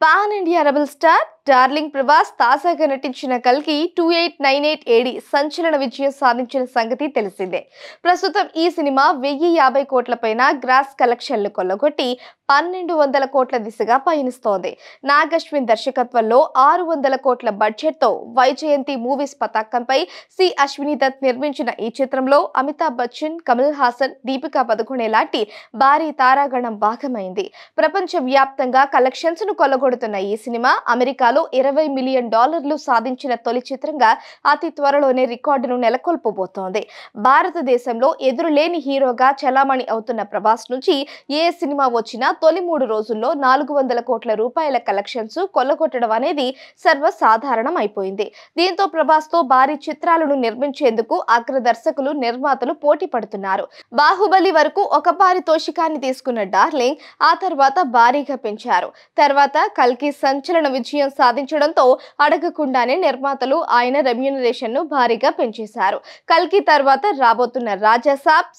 pan India rebel star darling Prabhas తాజాగా నటించిన కల్కి two eight nine eight AD సంచలన విజయం సాధించిన సంగతి తెలిసిందే ప్రస్తుతం ఈ సినిమా వెయ్యి యాభై కోట్ల పైన గ్రాస్ కలెక్షన్లు కొల్లగొట్టి పన్నెండు వందల కోట్ల దిశగా పయనిస్తోంది నాగశ్విన్ దర్శకత్వంలో ఆరు వందల కోట్ల బడ్జెట్తో వైజయంతి మూవీస్ పతాకంపై సి అశ్విని దత్ నిర్మించిన ఈ చిత్రంలో అమితాబ్ బచ్చన్ కమల్ హాసన్ దీపికా పదకొండే లాంటి భారీ తారాగణం భాగమైంది ప్రపంచ కలెక్షన్స్ కలెక్షన్స్ను కొల్లగొడుతున్న ఈ సినిమా అమెరికాలో అమెరికాలో ఇరవై మిలియన్ డాలర్లు సాధించిన తొలి చిత్రంగా అతి త్వరలోనే రికార్డును నెలకొల్పబోతోంది భారతదేశంలో ఎదురులేని హీరోగా చలామణి అవుతున్న ప్రభాస్ నుంచి ఏ సినిమా వచ్చినా తొలి మూడు రోజుల్లో నాలుగు వందల కోట్ల రూపాయల కలెక్షన్స్ కొల్లగొట్టడం అనేది సర్వసాధారణం అయిపోయింది దీంతో ప్రభాస్తో భారీ చిత్రాలను నిర్మించేందుకు అగ్ర దర్శకులు నిర్మాతలు పోటీ పడుతున్నారు బాహుబలి వరకు ఒక తోషికాన్ని తీసుకున్న డార్లింగ్ ఆ తర్వాత భారీగా పెంచారు తర్వాత కల్కి సంచలన విజయం సాధించడంతో అడగకుండానే నిర్మాతలు ఆయన రెమ్యూనరేషన్ ను భారీగా పెంచేశారు కల్కి తర్వాత రాబోతున్న రాజాసాబ్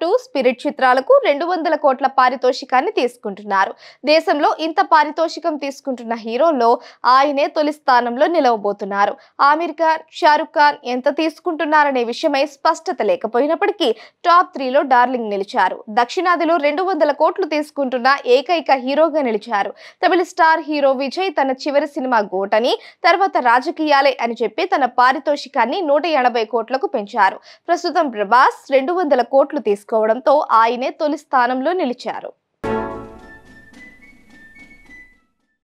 టూ స్పిరిట్ చిత్రాలకు రెండు వందల కోట్ల పారితోషికాన్ని తీసుకుంటున్నారు దేశంలో ఇంత పారితోషికం తీసుకుంటున్న హీరోల్లో ఆయనే తొలి స్థానంలో నిలవబోతున్నారు ఆమిర్ ఖాన్ షారుఖ్ ఖాన్ ఎంత తీసుకుంటున్నారనే విషయమై స్పష్టత లేకపోయినప్పటికీ టాప్ త్రీలో డార్లింగ్ నిలిచారు దక్షిణాదిలో రెండు వందల కోట్లు తీసుకుంటున్న ఏకైక హీరోగా నిలిచారు తమిళ స్టార్ హీరో విజయ్ తన చివరి సినిమా సినిమా గోటని తర్వాత రాజకీయాలే అని చెప్పి తన పారితోషికాన్ని నూట ఎనభై కోట్లకు పెంచారు ప్రస్తుతం ప్రభాస్ రెండు వందల కోట్లు తీసుకోవడంతో ఆయనే తొలి స్థానంలో నిలిచారు